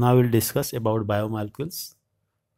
now will discuss about biomolecules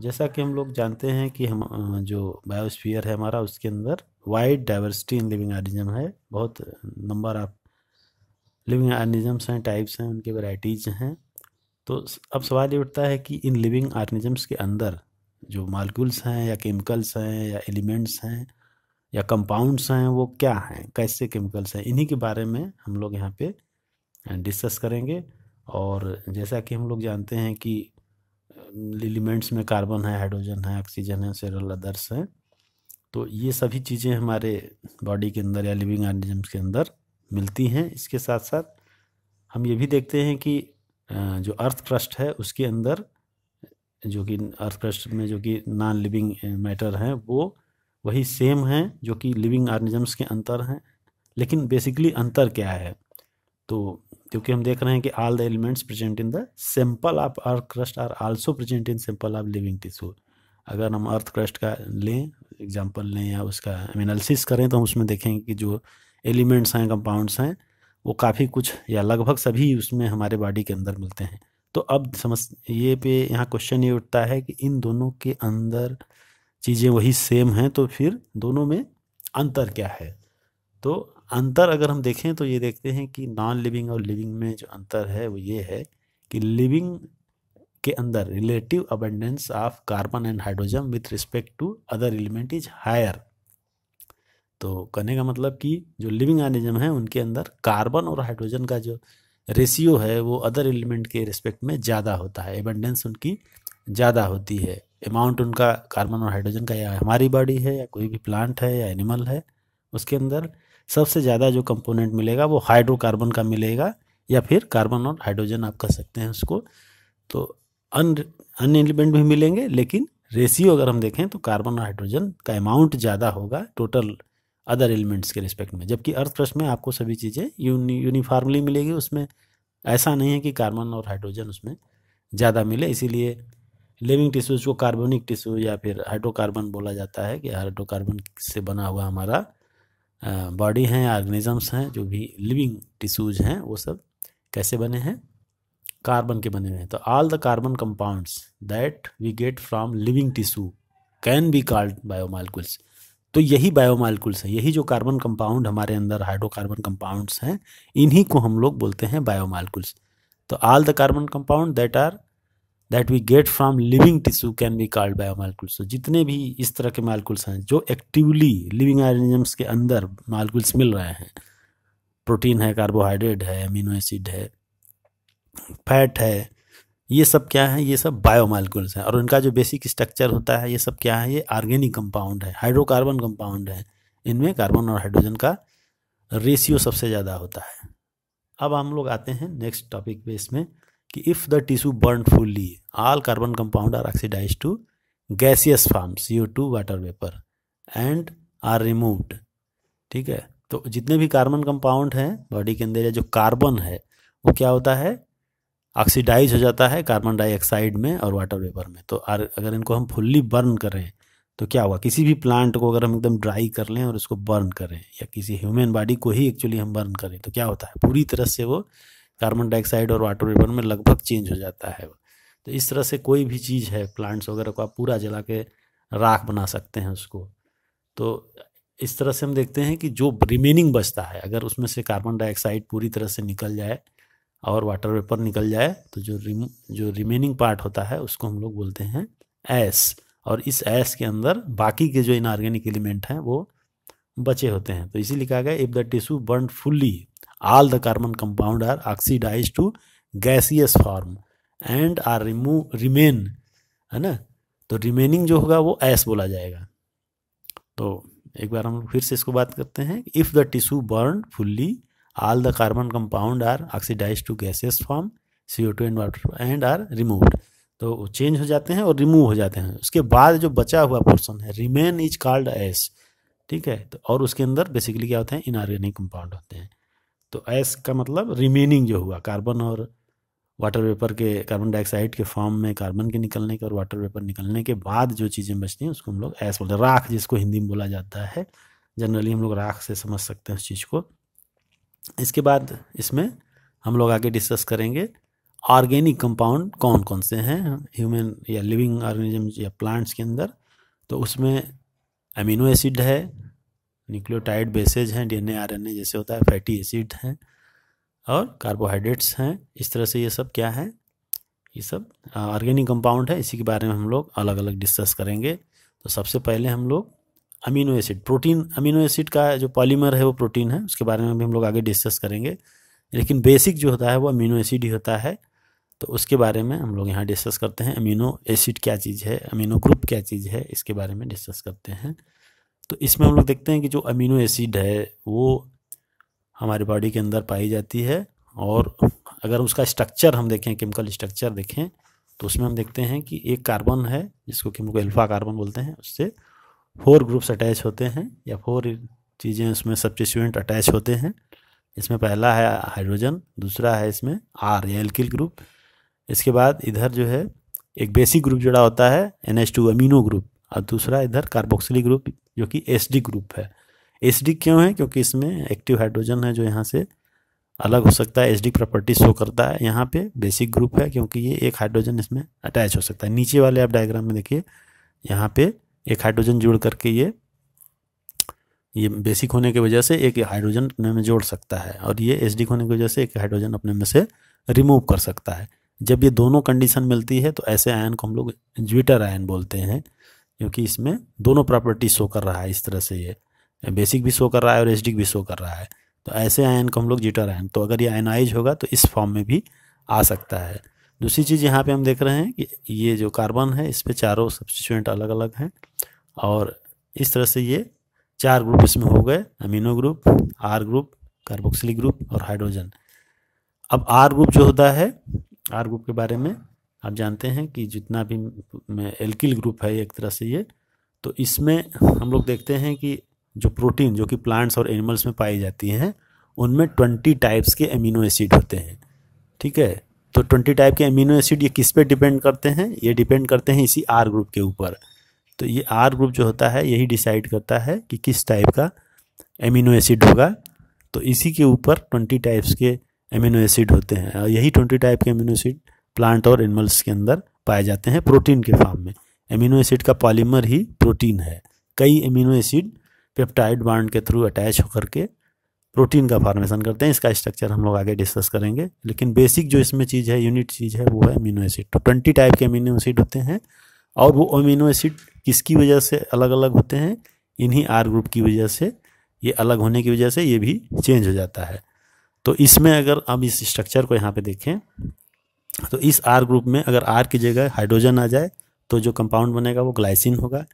जैसा कि हम लोग जानते हैं कि हम जो बायोस्फीयर है हमारा उसके अंदर wide diversity in living organism है बहुत नंबर ऑफ लिविंग ऑर्गेनिजम्स हैं टाइप्स हैं उनके वैरायटीज हैं तो अब सवाल ये उठता है कि इन लिविंग ऑर्गेनिजम्स के अंदर जो मालिक्यूल्स हैं या केमिकल्स हैं या एलिमेंट्स हैं या कंपाउंड्स हैं वो क्या हैं कैसे केमिकल्स हैं इन्हीं के बारे में हम लोग यहाँ पे डिस्कस करेंगे और जैसा कि हम लोग जानते हैं कि एलिमेंट्स में कार्बन है हाइड्रोजन है ऑक्सीजन है सेरल अदर्स हैं तो ये सभी चीज़ें हमारे बॉडी के अंदर या लिविंग ऑर्गेनिजम्स के अंदर मिलती हैं इसके साथ साथ हम ये भी देखते हैं कि जो अर्थ क्रस्ट है उसके अंदर जो कि अर्थ क्रस्ट में जो कि नॉन लिविंग मैटर हैं वो वही सेम हैं जो कि लिविंग ऑर्गेनिजम्स के अंतर हैं लेकिन बेसिकली अंतर क्या है तो क्योंकि हम देख रहे हैं कि all the elements present in the simple of earth crust are also present in simple of living tissue अगर हम अर्थ क्रस्ट का लें एग्जाम्पल लें या उसका एनालिसिस करें तो हम उसमें देखेंगे कि जो एलिमेंट्स हैं कंपाउंड्स हैं वो काफ़ी कुछ या लगभग सभी उसमें हमारे बॉडी के अंदर मिलते हैं तो अब समझ ये पे यहाँ क्वेश्चन ये उठता है कि इन दोनों के अंदर चीज़ें वही सेम हैं तो फिर दोनों में अंतर क्या है तो अंतर अगर हम देखें तो ये देखते हैं कि नॉन लिविंग और लिविंग में जो अंतर है वो ये है कि लिविंग के अंदर relative abundance of carbon and hydrogen with respect to other element is higher तो कहने का मतलब कि जो लिविंग ऑर्गेनिज्म है उनके अंदर कार्बन और हाइड्रोजन का जो रेशियो है वो अदर एलिमेंट के रिस्पेक्ट में ज़्यादा होता है एबेंडेंस उनकी ज़्यादा होती है अमाउंट उनका कार्बन और हाइड्रोजन का या हमारी बॉडी है या कोई भी प्लांट है या एनिमल है उसके अंदर सबसे ज़्यादा जो कंपोनेंट मिलेगा वो हाइड्रोकार्बन का मिलेगा या फिर कार्बन और हाइड्रोजन आप कह सकते हैं उसको तो अन अन एलिमेंट भी मिलेंगे लेकिन रेशियो अगर हम देखें तो कार्बन और हाइड्रोजन का अमाउंट ज़्यादा होगा टोटल अदर एलिमेंट्स के रिस्पेक्ट में जबकि अर्थ प्रश्न में आपको सभी चीज़ें यूनि यूनिफार्मली मिलेगी उसमें ऐसा नहीं है कि कार्बन और हाइड्रोजन उसमें ज़्यादा मिले इसीलिए लिविंग टिश्यूज को कार्बनिक टिश्यू या फिर हाइड्रोकार्बन बोला जाता है कि हाइड्रोकार्बन से बना हुआ हमारा बॉडी हैं ऑर्गेनिजम्स हैं जो भी लिविंग टिश्यूज हैं वो सब कैसे बने हैं कार्बन के बने हुए हैं तो all the carbon compounds that we get from living tissue can be called biomolecules तो यही बायोमालिकुल्स है यही जो कार्बन कंपाउंड हमारे अंदर हाइड्रोकार्बन कंपाउंड्स हैं इन्हीं को हम लोग बोलते हैं बायोमालिकुल्स तो all the carbon compound that are that we get from living tissue can be called bio तो जितने भी इस तरह के मालकुल्स हैं जो एक्टिवली लिविंग ऑर्गेनिजम्स के अंदर मालकुल्स मिल रहे हैं प्रोटीन है कार्बोहाइड्रेट है अमीनो एसिड है फैट है ये सब क्या है ये सब बायो मालिकुल्स हैं और उनका जो बेसिक स्ट्रक्चर होता है ये सब क्या है ये ऑर्गेनिक कंपाउंड है हाइड्रोकार्बन कंपाउंड है इनमें कार्बन और हाइड्रोजन का रेशियो सबसे ज़्यादा होता है अब हम लोग आते हैं नेक्स्ट टॉपिक पे इसमें कि if the tissue burn fully carbon compound are oxidise to gaseous gaseous CO two water vapour and are removed ठीक है तो जितने भी कार्बन कंपाउंड हैं बॉडी के अंदर या जो कार्बन है वो क्या होता है ऑक्सीडाइज हो जाता है कार्बन डाइऑक्साइड में और वाटर वेपर में तो आर, अगर इनको हम फुल्ली बर्न करें तो क्या होगा किसी भी प्लांट को अगर हम एकदम ड्राई कर लें और उसको बर्न करें या किसी ह्यूमन बॉडी को ही एक्चुअली हम बर्न करें तो क्या होता है पूरी तरह से वो कार्बन डाइऑक्साइड और वाटर वेपर में लगभग चेंज हो जाता है तो इस तरह से कोई भी चीज़ है प्लांट्स वगैरह को आप पूरा जला के राख बना सकते हैं उसको तो इस तरह से हम देखते हैं कि जो रिमेनिंग बचता है अगर उसमें से कार्बन डाइऑक्साइड पूरी तरह से निकल जाए और वाटर वेपर निकल जाए तो जो रिम जो रिमेनिंग पार्ट होता है उसको हम लोग बोलते हैं ऐस और इस ऐस के अंदर बाकी के जो इनऑर्गेनिक एलिमेंट हैं वो बचे होते हैं तो इसीलिए कहा गया if the tissue burn fully all the carbon compound are oxidized to gaseous form and are remove remain है ना तो रिमेनिंग जो होगा वो एस बोला जाएगा तो एक बार हम फिर से इसको बात करते हैं if the tissue burn fully all the carbon compound are oxidized to gaseous form CO2 and water and are removed तो चेंज हो जाते हैं और रिमूव हो जाते हैं उसके बाद जो बचा हुआ पोर्सन है रिमेन इज कॉल्ड एस ठीक है तो और उसके अंदर बेसिकली क्या होते हैं इनऑर्गेनिक कंपाउंड होते हैं तो एस का मतलब रिमेनिंग जो हुआ कार्बन और वाटर वेपर के कार्बन डाइऑक्साइड के फॉर्म में कार्बन के निकलने के और वाटर वेपर निकलने के बाद जो चीज़ें बचती हैं उसको हम लोग ऐस बोलते हैं राख जिसको हिंदी में बोला जाता है जनरली हम लोग राख से समझ सकते हैं उस चीज़ को इसके बाद इसमें हम लोग आगे डिस्कस करेंगे ऑर्गेनिक कंपाउंड कौन कौन से हैं ह्यूमन या लिविंग ऑर्गेनिजम या प्लांट्स के अंदर तो उसमें अमीनो एसिड है न्यूक्लियोटाइड बेसेज हैं डीएनए आरएनए जैसे होता है फैटी एसिड हैं और कार्बोहाइड्रेट्स हैं इस तरह से ये सब क्या है ये सब ऑर्गेनिक कंपाउंड है इसी के बारे में हम लोग अलग अलग डिस्कस करेंगे तो सबसे पहले हम लोग amino acid protein amino acid का जो पॉलीमर है वो प्रोटीन है उसके बारे में भी हम लोग आगे डिस्कस करेंगे लेकिन बेसिक जो होता है वो अमीनो एसिड ही होता है तो उसके बारे में हम लोग यहाँ डिस्कस करते हैं अमीनो एसिड क्या चीज़ है अमीनो ग्रुप क्या चीज़ है इसके बारे में डिस्कस करते हैं तो इसमें हम लोग देखते हैं कि जो अमीनो एसिड है वो हमारे बॉडी के अंदर पाई जाती है और अगर उसका स्ट्रक्चर हम देखें केमिकल स्ट्रक्चर देखें तो उसमें हम देखते हैं कि एक कार्बन है जिसको कि हम अल्फा कार्बन बोलते हैं उससे फोर ग्रुप्स अटैच होते हैं या फोर चीज़ें उसमें सब्सिस्टूडेंट अटैच होते हैं इसमें पहला है हाइड्रोजन दूसरा है इसमें आर या एल्किल ग्रुप इसके बाद इधर जो है एक बेसिक ग्रुप जुड़ा होता है N H two amino group और दूसरा इधर कार्बोक्सिलिक ग्रुप जो कि एस ग्रुप है एस क्यों है क्योंकि इसमें एक्टिव हाइड्रोजन है जो यहाँ से अलग हो सकता है एस डी प्रॉपर्टी शो करता है यहाँ पे बेसिक ग्रुप है क्योंकि ये एक हाइड्रोजन इसमें अटैच हो सकता है नीचे वाले आप डायग्राम में देखिए यहाँ पे एक हाइड्रोजन जोड़ करके ये ये बेसिक होने की वजह से एक हाइड्रोजन अपने में जोड़ सकता है और ये एस होने की वजह से एक हाइड्रोजन अपने में से रिमूव कर सकता है जब ये दोनों कंडीशन मिलती है तो ऐसे आयन को हम लोग ज्विटर आयन बोलते हैं क्योंकि इसमें दोनों प्रॉपर्टी शो कर रहा है इस तरह से ये बेसिक भी शो कर रहा है और एसडिक भी शो कर रहा है तो ऐसे आयन को हम लोग जीटर आयन तो अगर ये आयनाइज होगा तो इस फॉर्म में भी आ सकता है दूसरी चीज़ यहाँ पे हम देख रहे हैं कि ये जो कार्बन है इस पर चारों सब्सटीट्यूएंट अलग अलग हैं और इस तरह से ये चार ग्रुप इसमें हो गए amino group R group carboxylic group और हाइड्रोजन अब आर ग्रुप जो होता है आर ग्रुप के बारे में आप जानते हैं कि जितना भी एल्किल ग्रुप है एक तरह से ये तो इसमें हम लोग देखते हैं कि जो प्रोटीन जो कि प्लांट्स और एनिमल्स में पाई जाती हैं उनमें ट्वेंटी टाइप्स के अमीनो एसिड होते हैं ठीक है तो ट्वेंटी टाइप के अमीनो एसिड ये किस पे डिपेंड करते हैं ये डिपेंड करते हैं इसी आर ग्रुप के ऊपर तो ये आर ग्रुप जो होता है यही डिसाइड करता है कि किस टाइप का एमिनो एसिड होगा तो इसी के ऊपर ट्वेंटी टाइप्स के एमिनो एसिड होते हैं और यही ट्वेंटी टाइप के एमिनो एसिड प्लांट और एनिमल्स के अंदर पाए जाते हैं प्रोटीन के फॉर्म में एमिनो एसिड का पॉलीमर ही प्रोटीन है कई एमिनो एसिड पेप्टाइड बाड के थ्रू अटैच होकर के प्रोटीन का फॉर्मेशन करते हैं इसका स्ट्रक्चर हम लोग आगे डिस्कस करेंगे लेकिन बेसिक जो इसमें चीज़ है यूनिट चीज़ है वो है अमीनो एसिड तो ट्वेंटी टाइप के अमीनो एसिड होते हैं और वो अमीनो एसिड किसकी वजह से अलग अलग होते हैं इन्हीं आर ग्रुप की वजह से ये अलग होने की वजह से ये भी चेंज हो जाता है तो इसमें अगर हम इस स्ट्रक्चर को यहाँ पे देखें तो इस आर ग्रुप में अगर आर की जगह हाइड्रोजन आ जाए तो जो कंपाउंड बनेगा वो ग्लाइसिन होगा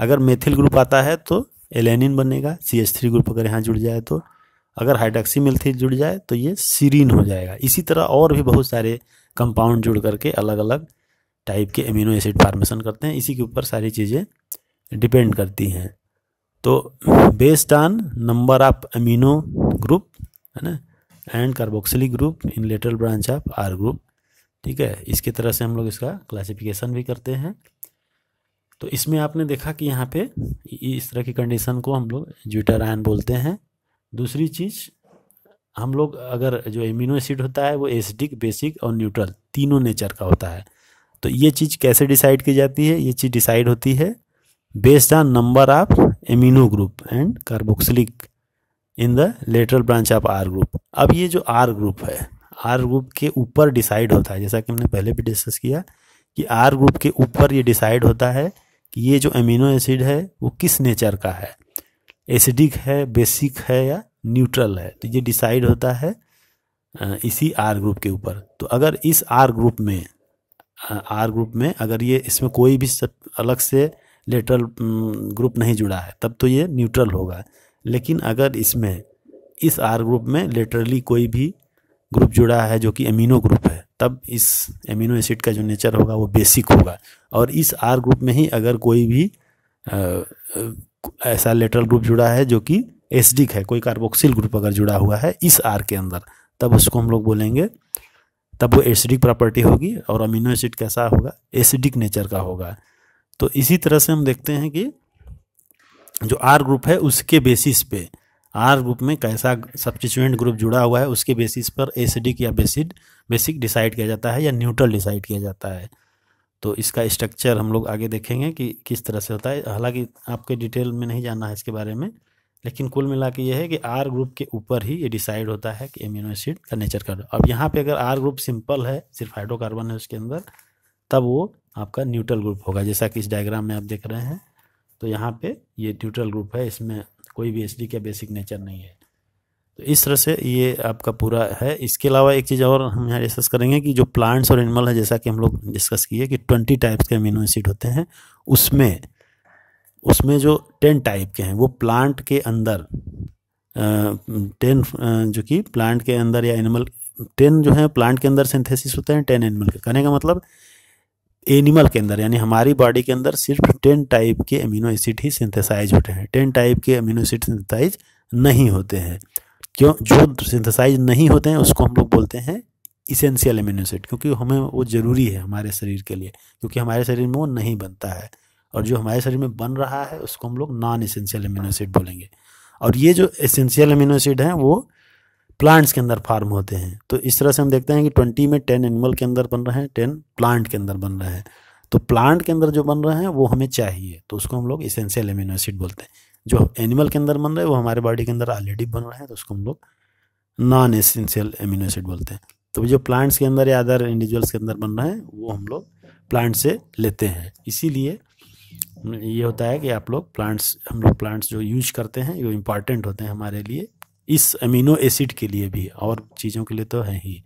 अगर मेथिल ग्रुप आता है तो एलेनिन बनेगा सी एच थ्री ग्रुप अगर यहाँ जुड़ जाए तो अगर हाइड्रक्सी मेथिल जुड़ जाए तो ये सीरीन हो जाएगा इसी तरह और भी बहुत सारे कंपाउंड जुड़ करके अलग अलग टाइप के एमिनो एसिड फार्मेशन करते हैं इसी के ऊपर सारी चीज़ें डिपेंड करती हैं तो based on number of amino group है ना and carboxylic group in lateral branch of R group ठीक है इसकी तरह से हम लोग इसका क्लासिफिकेशन भी करते हैं तो इसमें आपने देखा कि यहाँ पे इस तरह की कंडीशन को हम लोग ज्यूटर आयन बोलते हैं दूसरी चीज़ हम लोग अगर जो इम्यूनो एसिड होता है वो एसिडिक बेसिक और न्यूट्रल तीनों नेचर का होता है तो ये चीज़ कैसे डिसाइड की जाती है ये चीज़ डिसाइड होती है based on number of amino group and carboxylic in the lateral branch of R group अब ये जो आर ग्रुप है आर ग्रुप के ऊपर डिसाइड होता है जैसा कि हमने पहले भी डिस्कस किया कि आर ग्रुप के ऊपर ये डिसाइड होता है कि ये जो अमीनो एसिड है वो किस नेचर का है एसिडिक है बेसिक है या न्यूट्रल है तो ये डिसाइड होता है इसी आर ग्रुप के ऊपर तो अगर इस आर ग्रुप में आर ग्रुप में अगर ये इसमें कोई भी सब अलग से लेटरल ग्रुप नहीं जुड़ा है तब तो ये न्यूट्रल होगा लेकिन अगर इसमें इस आर ग्रुप में लेटरली कोई भी ग्रुप जुड़ा है जो कि एमिनो ग्रुप है तब इस एमिनो एसिड का जो नेचर होगा वो बेसिक होगा और इस आर ग्रुप में ही अगर कोई भी आ, ऐसा लेटरल ग्रुप जुड़ा है जो कि एसडिक है कोई कार्बोक्सिल ग्रुप अगर जुड़ा हुआ है इस आर के अंदर तब उसको हम लोग बोलेंगे तब वो एसिडिक प्रॉपर्टी होगी और अमीनो एसिड कैसा होगा एसिडिक नेचर का होगा तो इसी तरह से हम देखते हैं कि जो आर ग्रुप है उसके बेसिस पे आर ग्रुप में कैसा सब्सटिट्यूएंट ग्रुप जुड़ा हुआ है उसके बेसिस पर एसिडिक या बेसिड बेसिक डिसाइड किया जाता है या न्यूट्रल डिसाइड किया जाता है तो इसका स्ट्रक्चर हम लोग आगे देखेंगे कि किस तरह से होता है हालांकि आपके डिटेल में नहीं जानना है इसके बारे में लेकिन कुल मिला के ये है कि आर ग्रुप के ऊपर ही ये डिसाइड होता है कि एम्यूनो एसिड का नेचर का अब यहाँ पे अगर आर ग्रुप सिंपल है सिर्फ हाइड्रोकार्बन है उसके अंदर तब वो आपका न्यूट्रल ग्रुप होगा जैसा कि इस डायग्राम में आप देख रहे हैं तो यहाँ पे ये न्यूट्रल ग्रुप है इसमें कोई भी एस का बेसिक नेचर नहीं है तो इस तरह से ये आपका पूरा है इसके अलावा एक चीज़ और हम यहाँ डिस्कस करेंगे कि जो प्लांट्स और एनिमल है जैसा कि हम लोग डिस्कस किए कि ट्वेंटी टाइप्स के अमीनो एसिड होते हैं उसमें उसमें जो टेन टाइप के हैं वो प्लांट के अंदर टेन जो कि प्लांट के अंदर या एनिमल टेन जो है प्लांट के अंदर सिंथेसिस होते हैं टेन एनिमल के कहने का मतलब एनिमल के अंदर यानी हमारी बॉडी के अंदर सिर्फ टेन टाइप के अमीनो एसिड ही सिंथेसाइज होते हैं टेन टाइप के अमीनो एसिड सिंथेसाइज नहीं होते हैं क्यों जो सिंथेसाइज नहीं होते हैं उसको हम लोग बोलते हैं इसेंशियल अमीनो एसिड क्योंकि हमें वो ज़रूरी है हमारे शरीर के लिए क्योंकि हमारे शरीर में वो नहीं बनता है और जो हमारे शरीर में बन रहा है उसको हम लोग नॉन इसेंशियल अमीनो एसिड बोलेंगे और ये जो एसेंशियल अमीनो एसिड हैं वो प्लांट्स के अंदर फार्म होते हैं तो इस तरह से हम देखते हैं कि ट्वेंटी में टेन एनिमल के अंदर बन रहे हैं टेन प्लांट के अंदर बन रहे हैं तो प्लांट के अंदर जो बन रहे हैं वो हमें चाहिए तो उसको हम लोग इसेंशियल एमिनो एसिड बोलते हैं जो एनिमल के अंदर बन रहे हैं वो हमारे बॉडी के अंदर ऑलरेडी बन रहे हैं तो उसको हम लोग नॉन एसेंशियल एमिनो एसिड बोलते हैं तो जो प्लांट्स के अंदर या अदर इंडिविजुअल्स के अंदर बन रहे हैं वो हम लोग प्लांट से लेते हैं इसीलिए ये होता है कि आप लोग प्लांट्स हम लोग प्लांट्स जो यूज करते हैं ये इंपॉर्टेंट होते हैं हमारे लिए इस अमीनो एसिड के लिए भी और चीज़ों के लिए तो है ही